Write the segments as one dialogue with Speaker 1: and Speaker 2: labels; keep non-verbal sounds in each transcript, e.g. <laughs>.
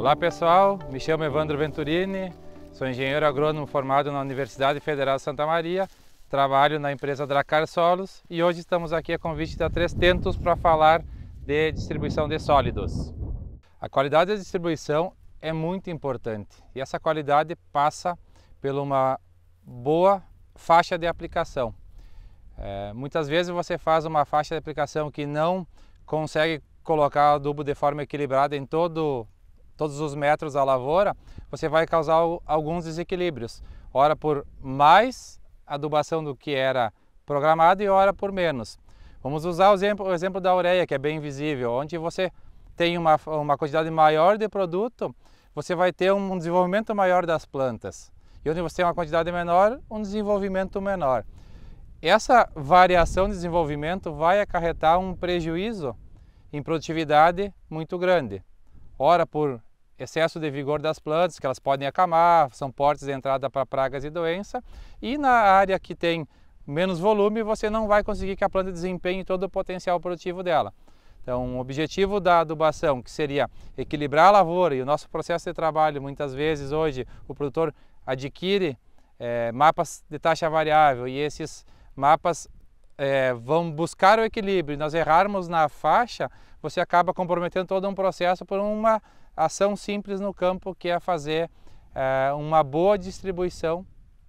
Speaker 1: Olá pessoal, me chamo Evandro Venturini, sou engenheiro agrônomo formado na Universidade Federal de Santa Maria, trabalho na empresa Dracar Solos e hoje estamos aqui a convite da Três Tentos para falar de distribuição de sólidos. A qualidade da distribuição é muito importante e essa qualidade passa por uma boa faixa de aplicação. É, muitas vezes você faz uma faixa de aplicação que não consegue colocar adubo de forma equilibrada em todo todos os metros da lavoura, você vai causar alguns desequilíbrios. Ora por mais adubação do que era programado e ora por menos. Vamos usar o exemplo, o exemplo da ureia, que é bem visível, onde você tem uma, uma quantidade maior de produto, você vai ter um desenvolvimento maior das plantas. E onde você tem uma quantidade menor, um desenvolvimento menor. Essa variação de desenvolvimento vai acarretar um prejuízo em produtividade muito grande. Ora por excesso de vigor das plantas, que elas podem acamar, são portas de entrada para pragas e doença. E na área que tem menos volume, você não vai conseguir que a planta desempenhe todo o potencial produtivo dela. Então, o objetivo da adubação, que seria equilibrar a lavoura, e o nosso processo de trabalho, muitas vezes hoje, o produtor adquire é, mapas de taxa variável e esses mapas é, vão buscar o equilíbrio. nós errarmos na faixa, você acaba comprometendo todo um processo por uma ação simples no campo que é fazer é, uma boa distribuição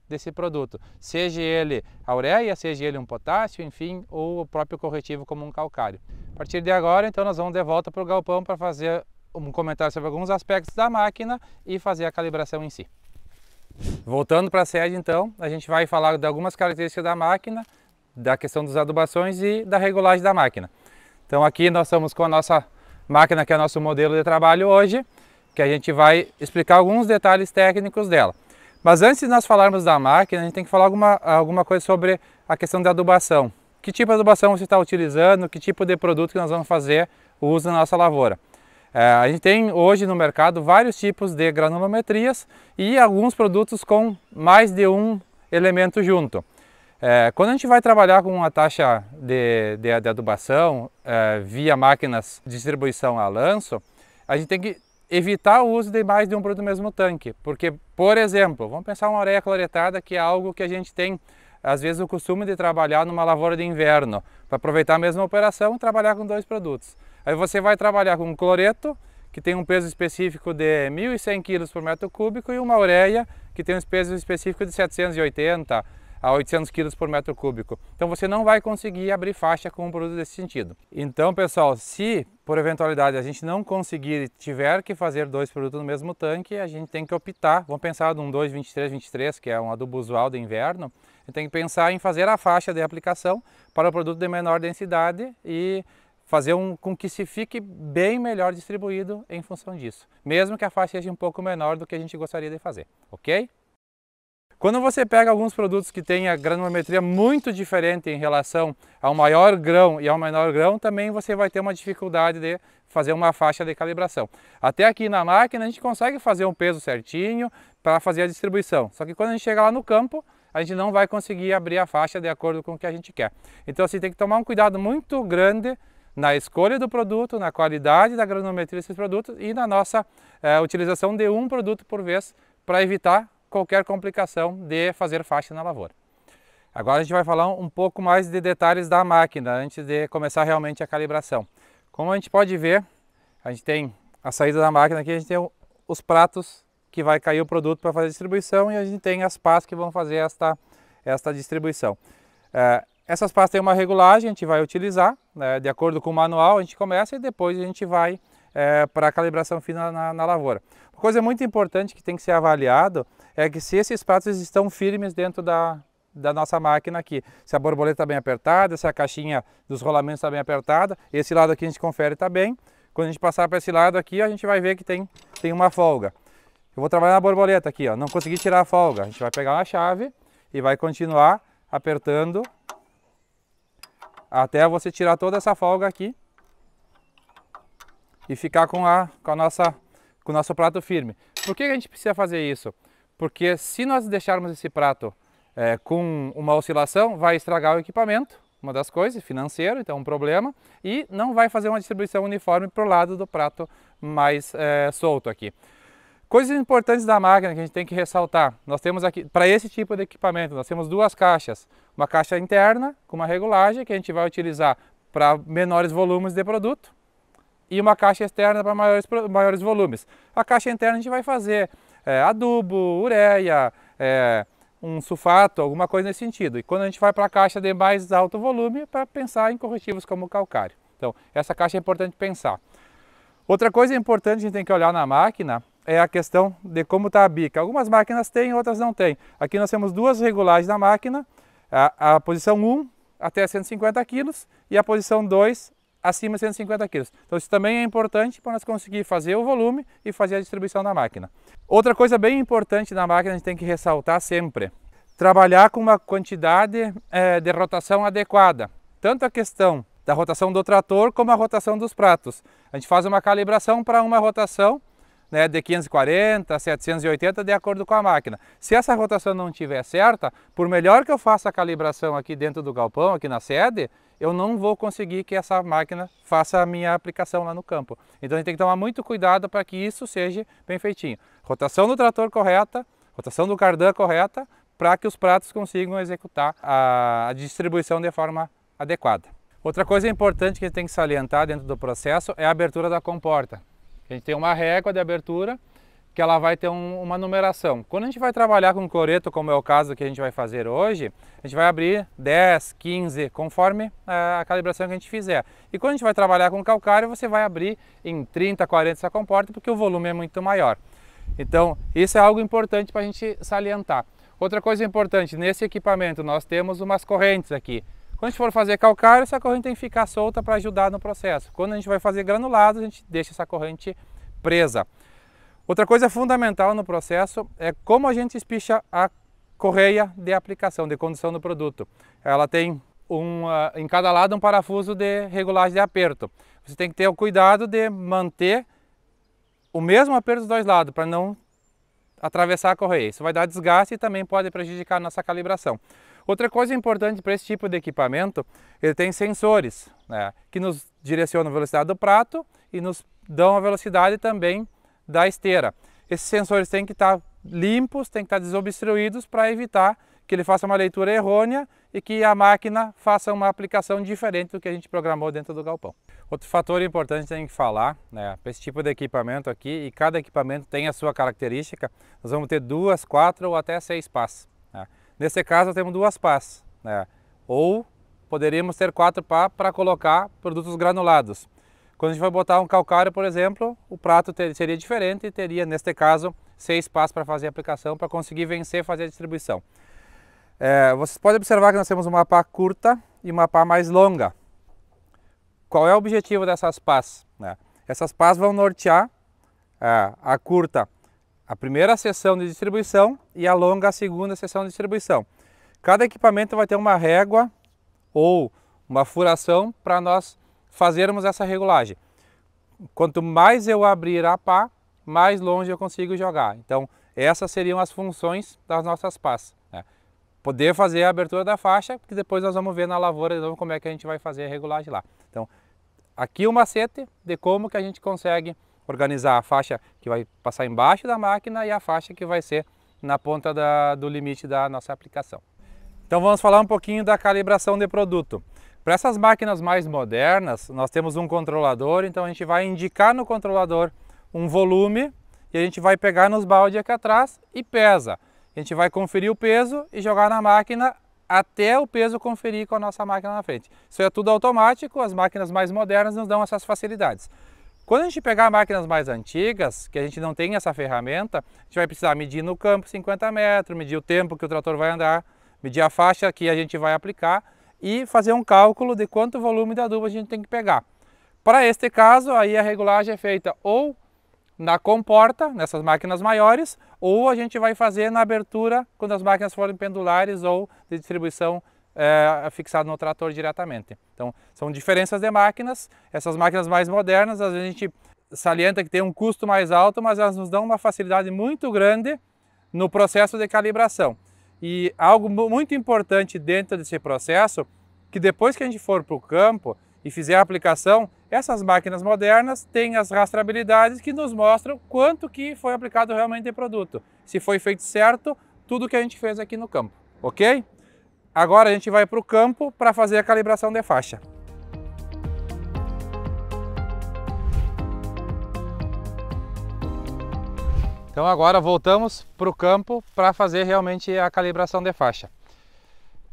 Speaker 1: desse produto, seja ele a ureia, seja ele um potássio, enfim, ou o próprio corretivo como um calcário. A partir de agora, então, nós vamos de volta para o galpão para fazer um comentário sobre alguns aspectos da máquina e fazer a calibração em si. Voltando para a sede, então, a gente vai falar de algumas características da máquina, da questão dos adubações e da regulagem da máquina. Então aqui nós estamos com a nossa máquina que é nosso modelo de trabalho hoje, que a gente vai explicar alguns detalhes técnicos dela. Mas antes de nós falarmos da máquina, a gente tem que falar alguma, alguma coisa sobre a questão da adubação. Que tipo de adubação você está utilizando, que tipo de produto que nós vamos fazer o uso na nossa lavoura. É, a gente tem hoje no mercado vários tipos de granulometrias e alguns produtos com mais de um elemento junto. É, quando a gente vai trabalhar com uma taxa de, de, de adubação é, via máquinas de distribuição a lanço, a gente tem que evitar o uso de mais de um produto no mesmo tanque. Porque, por exemplo, vamos pensar uma areia cloretada, que é algo que a gente tem, às vezes, o costume de trabalhar numa lavoura de inverno, para aproveitar a mesma operação e trabalhar com dois produtos. Aí você vai trabalhar com um cloreto, que tem um peso específico de 1.100 kg por metro cúbico, e uma ureia, que tem um peso específico de 780 kg a 800 kg por metro cúbico. Então você não vai conseguir abrir faixa com um produto desse sentido. Então pessoal, se por eventualidade a gente não conseguir tiver que fazer dois produtos no mesmo tanque, a gente tem que optar, vamos pensar num 2 23 23, que é um adubo usual de inverno, a gente tem que pensar em fazer a faixa de aplicação para o produto de menor densidade e fazer um, com que se fique bem melhor distribuído em função disso, mesmo que a faixa seja um pouco menor do que a gente gostaria de fazer, ok? Quando você pega alguns produtos que têm a granulometria muito diferente em relação ao maior grão e ao menor grão, também você vai ter uma dificuldade de fazer uma faixa de calibração. Até aqui na máquina a gente consegue fazer um peso certinho para fazer a distribuição, só que quando a gente chega lá no campo, a gente não vai conseguir abrir a faixa de acordo com o que a gente quer. Então você assim, tem que tomar um cuidado muito grande na escolha do produto, na qualidade da granulometria desses produtos e na nossa eh, utilização de um produto por vez para evitar qualquer complicação de fazer faixa na lavoura. Agora a gente vai falar um pouco mais de detalhes da máquina antes de começar realmente a calibração. Como a gente pode ver, a gente tem a saída da máquina aqui, a gente tem os pratos que vai cair o produto para fazer a distribuição e a gente tem as pás que vão fazer esta, esta distribuição. É, essas pás têm uma regulagem, a gente vai utilizar né, de acordo com o manual, a gente começa e depois a gente vai é, para a calibração fina na, na, lavoura. Uma coisa muito importante que tem que ser avaliado é que se esses pratos estão firmes dentro da, da nossa máquina aqui. Se a borboleta está bem apertada, se a caixinha dos rolamentos está bem apertada, esse lado aqui a gente confere está bem. Quando a gente passar para esse lado aqui, a gente vai ver que tem, tem uma folga. Eu vou trabalhar na borboleta aqui, ó. não consegui tirar a folga. A gente vai pegar uma chave e vai continuar apertando até você tirar toda essa folga aqui e ficar com a, com a nossa, com o nosso prato firme. Por que a gente precisa fazer isso? Porque se nós deixarmos esse prato é, com uma oscilação, vai estragar o equipamento, uma das coisas, financeiro, então é um problema, e não vai fazer uma distribuição uniforme para o lado do prato mais é, solto aqui. Coisas importantes da máquina que a gente tem que ressaltar. Nós temos aqui, para esse tipo de equipamento, nós temos duas caixas. Uma caixa interna com uma regulagem que a gente vai utilizar para menores volumes de produto e uma caixa externa para maiores, maiores volumes. A caixa interna a gente vai fazer é, adubo, ureia, é, um sulfato, alguma coisa nesse sentido. E quando a gente vai para a caixa de mais alto volume, para pensar em corretivos como calcário. Então, essa caixa é importante pensar. Outra coisa importante a gente tem que olhar na máquina é a questão de como está a bica. Algumas máquinas têm, outras não têm. Aqui nós temos duas regulagens na máquina, a, a posição 1 até 150 kg e a posição 2 acima de 150 kg. Então isso também é importante para nós conseguir fazer o volume e fazer a distribuição da máquina. Outra coisa bem importante na máquina a gente tem que ressaltar sempre, trabalhar com uma quantidade é, de rotação adequada. Tanto a questão da rotação do trator como a rotação dos pratos. A gente faz uma calibração para uma rotação né, de 540 a 780 de acordo com a máquina. Se essa rotação não estiver certa, por melhor que eu faça a calibração aqui dentro do galpão, aqui na sede, eu não vou conseguir que essa máquina faça a minha aplicação lá no campo. Então a gente tem que tomar muito cuidado para que isso seja bem feitinho. Rotação do trator correta, rotação do cardan correta, para que os pratos consigam executar a distribuição de forma adequada. Outra coisa importante que a gente tem que salientar dentro do processo é a abertura da comporta. A gente tem uma régua de abertura que ela vai ter um, uma numeração. Quando a gente vai trabalhar com cloreto, como é o caso que a gente vai fazer hoje, a gente vai abrir 10, 15, conforme é, a calibração que a gente fizer. E quando a gente vai trabalhar com calcário, você vai abrir em 30, 40 essa comporta, porque o volume é muito maior. Então, isso é algo importante para a gente salientar. Outra coisa importante, nesse equipamento nós temos umas correntes aqui. Quando a gente for fazer calcário, essa corrente tem que ficar solta para ajudar no processo. Quando a gente vai fazer granulado, a gente deixa essa corrente presa. Outra coisa fundamental no processo é como a gente espicha a correia de aplicação, de condução do produto. Ela tem um, uh, em cada lado um parafuso de regulagem de aperto. Você tem que ter o cuidado de manter o mesmo aperto dos dois lados para não atravessar a correia. Isso vai dar desgaste e também pode prejudicar a nossa calibração. Outra coisa importante para esse tipo de equipamento, ele tem sensores né, que nos direcionam a velocidade do prato e nos dão a velocidade também da esteira. Esses sensores têm que estar limpos, têm que estar desobstruídos para evitar que ele faça uma leitura errônea e que a máquina faça uma aplicação diferente do que a gente programou dentro do galpão. Outro fator importante tem que falar, né, para esse tipo de equipamento aqui, e cada equipamento tem a sua característica, nós vamos ter duas, quatro ou até seis pás. Né. Nesse caso, temos duas pás, né, ou poderíamos ter quatro pás para colocar produtos granulados. Quando a gente vai botar um calcário, por exemplo, o prato ter, seria diferente e teria, neste caso, seis passos para fazer a aplicação, para conseguir vencer fazer a distribuição. É, vocês podem observar que nós temos uma pá curta e uma pá mais longa. Qual é o objetivo dessas pás? Né? Essas pás vão nortear é, a curta, a primeira seção de distribuição e a longa, a segunda seção de distribuição. Cada equipamento vai ter uma régua ou uma furação para nós fazermos essa regulagem. Quanto mais eu abrir a pá, mais longe eu consigo jogar. Então, essas seriam as funções das nossas pás. Né? Poder fazer a abertura da faixa, que depois nós vamos ver na lavoura de novo como é que a gente vai fazer a regulagem lá. Então, aqui o um macete de como que a gente consegue organizar a faixa que vai passar embaixo da máquina e a faixa que vai ser na ponta da, do limite da nossa aplicação. Então vamos falar um pouquinho da calibração de produto. Para essas máquinas mais modernas, nós temos um controlador, então a gente vai indicar no controlador um volume e a gente vai pegar nos balde aqui atrás e pesa. A gente vai conferir o peso e jogar na máquina até o peso conferir com a nossa máquina na frente. Isso é tudo automático, as máquinas mais modernas nos dão essas facilidades. Quando a gente pegar máquinas mais antigas, que a gente não tem essa ferramenta, a gente vai precisar medir no campo 50 metros, medir o tempo que o trator vai andar, medir a faixa que a gente vai aplicar e fazer um cálculo de quanto volume de adubo a gente tem que pegar. Para este caso, aí a regulagem é feita ou na comporta, nessas máquinas maiores, ou a gente vai fazer na abertura quando as máquinas forem pendulares ou de distribuição é, no trator diretamente. Então, são diferenças de máquinas. Essas máquinas mais modernas, às vezes a gente salienta que tem um custo mais alto, mas elas nos dão uma facilidade muito grande no processo de calibração. E algo muito importante dentro desse processo, que depois que a gente for para o campo e fizer a aplicação, essas máquinas modernas têm as rastreabilidades que nos mostram quanto que foi aplicado realmente o produto. Se foi feito certo, tudo que a gente fez aqui no campo, ok? Agora a gente vai para o campo para fazer a calibração de faixa. Então agora voltamos para o campo para fazer realmente a calibração de faixa.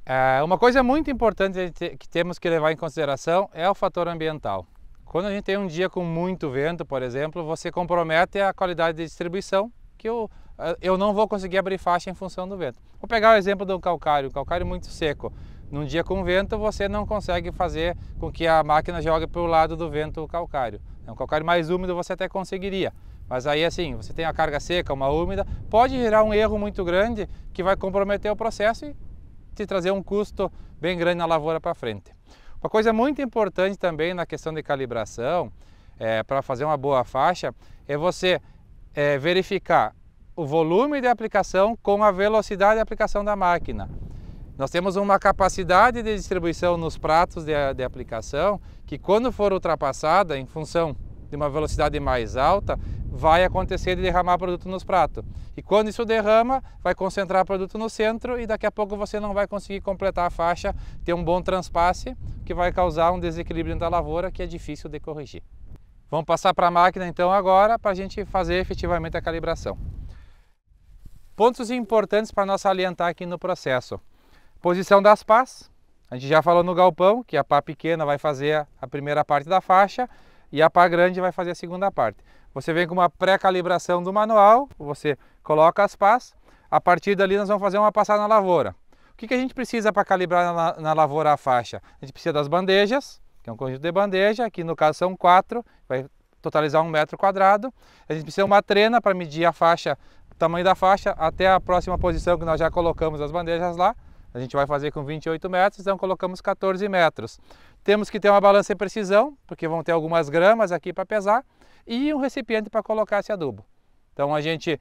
Speaker 1: É, uma coisa muito importante que temos que levar em consideração é o fator ambiental. Quando a gente tem um dia com muito vento, por exemplo, você compromete a qualidade de distribuição, que eu, é, eu não vou conseguir abrir faixa em função do vento. Vou pegar o exemplo do calcário, um calcário muito seco. Num dia com vento, você não consegue fazer com que a máquina jogue para o lado do vento o calcário. É um calcário mais úmido você até conseguiria, mas aí assim, você tem a carga seca, uma úmida, pode gerar um erro muito grande que vai comprometer o processo e te trazer um custo bem grande na lavoura para frente. Uma coisa muito importante também na questão de calibração, é, para fazer uma boa faixa, é você é, verificar o volume de aplicação com a velocidade de aplicação da máquina. Nós temos uma capacidade de distribuição nos pratos de, de aplicação que, quando for ultrapassada, em função de uma velocidade mais alta, vai acontecer de derramar produto nos pratos. E quando isso derrama, vai concentrar produto no centro e daqui a pouco você não vai conseguir completar a faixa, ter um bom transpasse, que vai causar um desequilíbrio da lavoura que é difícil de corrigir. Vamos passar para a máquina então agora para a gente fazer efetivamente a calibração. Pontos importantes para nós salientar aqui no processo. Posição das pás, a gente já falou no galpão que a pá pequena vai fazer a primeira parte da faixa e a pá grande vai fazer a segunda parte. Você vem com uma pré-calibração do manual, você coloca as pás, a partir dali nós vamos fazer uma passada na lavoura. O que, que a gente precisa para calibrar na, na lavoura a faixa? A gente precisa das bandejas, que é um conjunto de bandeja, que no caso são quatro, vai totalizar um metro quadrado. A gente precisa de uma trena para medir a faixa, o tamanho da faixa até a próxima posição que nós já colocamos as bandejas lá. A gente vai fazer com 28 metros, então colocamos 14 metros. Temos que ter uma balança de precisão, porque vão ter algumas gramas aqui para pesar, e um recipiente para colocar esse adubo. Então a gente,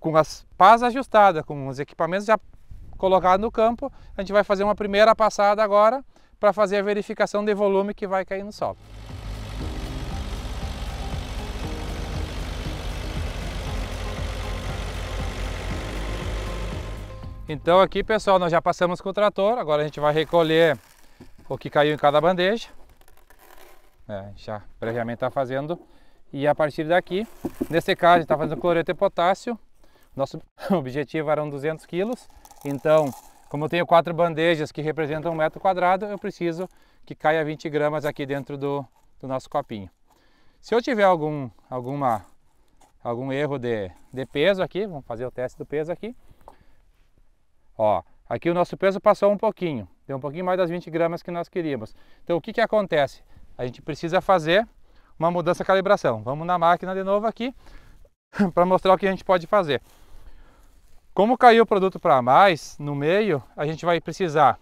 Speaker 1: com as pás ajustadas, com os equipamentos já colocados no campo, a gente vai fazer uma primeira passada agora para fazer a verificação de volume que vai cair no solo. Então aqui pessoal, nós já passamos com o trator, agora a gente vai recolher o que caiu em cada bandeja. É, já previamente está fazendo. E a partir daqui, nesse caso, está fazendo cloreto de potássio. Nosso <laughs> objetivo eram 200 quilos. Então, como eu tenho quatro bandejas que representam um metro quadrado, eu preciso que caia 20 gramas aqui dentro do, do nosso copinho. Se eu tiver algum, alguma, algum erro de, de peso aqui, vamos fazer o teste do peso aqui. Ó, aqui o nosso peso passou um pouquinho. Deu um pouquinho mais das 20 gramas que nós queríamos. Então o que, que acontece? A gente precisa fazer uma mudança de calibração. Vamos na máquina de novo aqui <laughs> para mostrar o que a gente pode fazer. Como caiu o produto para mais no meio, a gente vai precisar,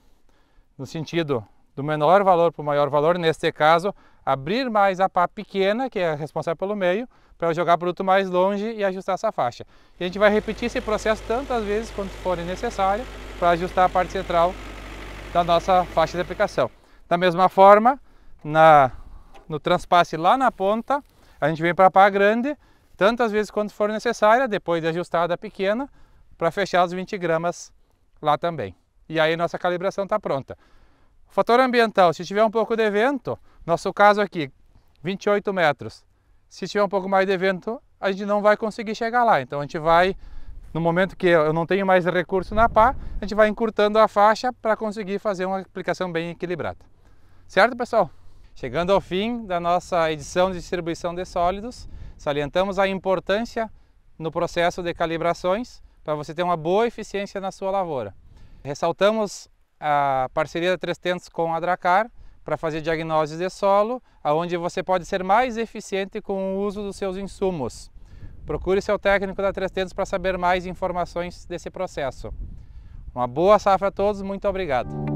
Speaker 1: no sentido do menor valor para o maior valor, neste caso, abrir mais a pá pequena, que é responsável pelo meio, para jogar o produto mais longe e ajustar essa faixa. E a gente vai repetir esse processo tantas vezes quanto forem necessário para ajustar a parte central da nossa faixa de aplicação. Da mesma forma, na, no transpasse lá na ponta, a gente vem para a pá grande, tantas vezes quanto for necessária, depois de ajustada pequena, para fechar os 20 gramas lá também. E aí nossa calibração está pronta. fator ambiental, se tiver um pouco de vento, nosso caso aqui, 28 metros, se tiver um pouco mais de vento, a gente não vai conseguir chegar lá. Então a gente vai no momento que eu não tenho mais recurso na pá, a gente vai encurtando a faixa para conseguir fazer uma aplicação bem equilibrada. Certo, pessoal? Chegando ao fim da nossa edição de distribuição de sólidos, salientamos a importância no processo de calibrações para você ter uma boa eficiência na sua lavoura. Ressaltamos a parceria da Três Tentos com a Dracar para fazer diagnósticos de solo, aonde você pode ser mais eficiente com o uso dos seus insumos. Procure seu técnico da Três Dedos para saber mais informações desse processo. Uma boa safra a todos, muito obrigado.